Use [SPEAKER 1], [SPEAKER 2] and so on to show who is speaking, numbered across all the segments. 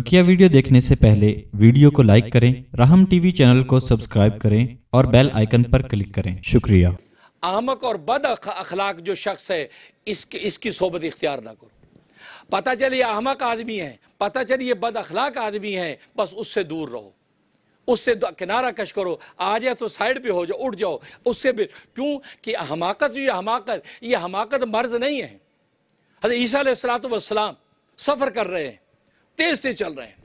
[SPEAKER 1] बकिया वीडियो देखने से पहले वीडियो को लाइक करें राहम टीवी चैनल को सब्सक्राइब करें और बेल आइकन पर क्लिक करें शुक्रिया आमक और बद अखलाक जो शख्स है इसके इसकी सोबत इख्तियार ना करो पता चले ये अहमक आदमी है पता चले ये बद अखलाक आदमी है बस उससे दूर रहो उससे किनारा कश करो आ जाए तो साइड पे हो जाओ उठ जाओ उससे भी क्यों कि हमाकत जो ये हमाकत ये हमाकत मर्ज नहीं है अरे ईसा सलात वसलाम सफ़र कर रहे हैं तेज से चल रहे हैं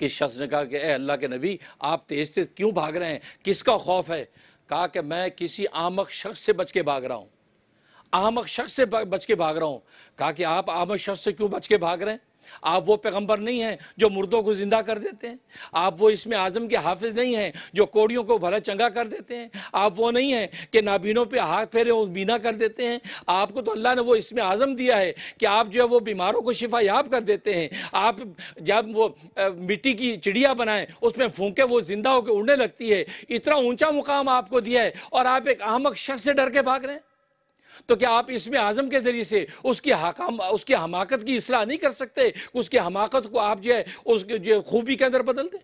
[SPEAKER 1] किस शख्स ने कहा कि अल्लाह के नबी आप तेज तेज क्यों भाग रहे हैं किसका खौफ है कहा कि मैं किसी आमक शख्स से बच के भाग रहा हूं आमक शख्स से बच के भाग रहा हूं कहा कि आप आमक शख्स से क्यों बच के भाग रहे हैं आप वो पैगंबर नहीं हैं जो मुर्दों को ज़िंदा कर देते हैं आप वो इसमें आज़म के हाफिज नहीं हैं जो कोड़ियों को भला चंगा कर देते हैं आप वो नहीं हैं कि नाबीनों पे हाथ फेरे और बीना कर देते हैं आपको तो अल्लाह ने वो इसमें आज़म दिया है कि आप जो है वो बीमारों को शिफा याब कर देते हैं आप जब वो मिट्टी की चिड़िया बनाएं उसमें फूके वो ज़िंदा होकर उड़ने लगती है इतना ऊँचा मुकाम आपको दिया है और आप एक आहमक शख्स से डर के भाग रहे हैं तो क्या आप इसमें आजम के जरिए से उसकी हकाम उसकी हमाकत की असलाह नहीं कर सकते उसकी हमाकत को आप जो है उस जो खूबी के अंदर बदल दें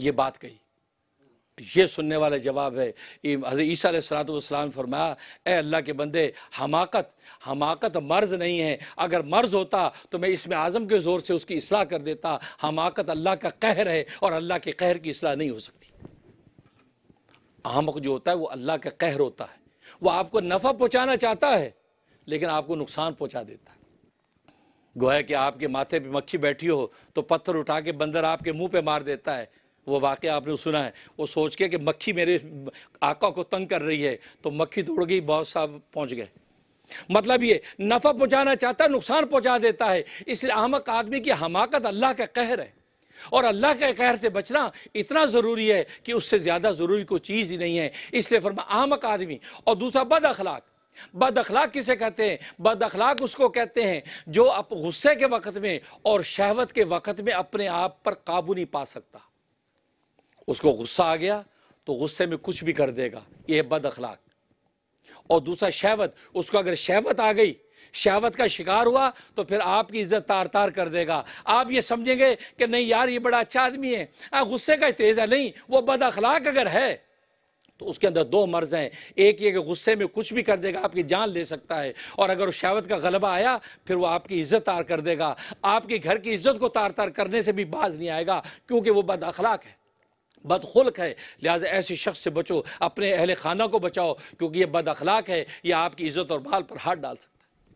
[SPEAKER 1] ये बात कही ये सुनने वाला जवाब है हज़र ईसा सलातम फरमाया ए अल्लाह के बंदे हमाकत हमाकत मर्ज नहीं है अगर मर्ज होता तो मैं इसमें आज़म के ज़ोर से उसकी असलाह कर देता हमाकत अल्लाह का कहर है और अल्लाह के कहर की असलाह नहीं हो सकती हमक जो होता है वो अल्लाह का कहर होता है वो आपको नफ़ा पहुंचाना चाहता है लेकिन आपको नुकसान पहुंचा देता है गोया कि आपके माथे पे मक्खी बैठी हो तो पत्थर उठा के बंदर आपके मुंह पे मार देता है वो वाक्य आपने सुना है वो सोच के कि मक्खी मेरे आका को तंग कर रही है तो मक्खी दौड़ गई बहुत साहब पहुंच गए मतलब ये नफ़ा पहुंचाना चाहता है नुकसान पहुंचा देता है इसलिए अहमक आदमी की हमाकत अल्लाह का कहर है और अल्लाह के कहर से बचना इतना ज़रूरी है कि उससे ज़्यादा ज़रूरी कोई चीज़ ही नहीं है इसलिए फरमा आमक आदमी और दूसरा बद अखलाक बद अखलाक किसे कहते हैं बद अखलाक उसको कहते हैं जो आप गुस्से के वक़्त में और शहवत के वक़्त में अपने आप पर काबू नहीं पा सकता उसको गुस्सा आ गया तो गुस्से में कुछ भी कर देगा यह बद अखलाक और दूसरा शहवत उसको अगर शहवत आ गई शहावत का शिकार हुआ तो फिर आपकी इज्जत तार तार कर देगा आप ये समझेंगे कि नहीं यार ये बड़ा अच्छा आदमी है गुस्से का तेज है नहीं वो बद अखलाक अगर है तो उसके अंदर दो मर्ज हैं एक ये कि गुस्से में कुछ भी कर देगा आपकी जान ले सकता है और अगर उस शहावत का गलबा आया फिर वो आपकी इज्जत तार कर देगा आपके घर की इज्जत को तार तार करने से भी बाज नहीं आएगा क्योंकि वो बद अखलाक है बदखुल्क है लिहाजा ऐसे शख्स से बचो अपने अहल खाना को बचाओ क्योंकि ये बद अखलाक है यह आपकी इज्जत और बाल पर हाथ डाल सकता है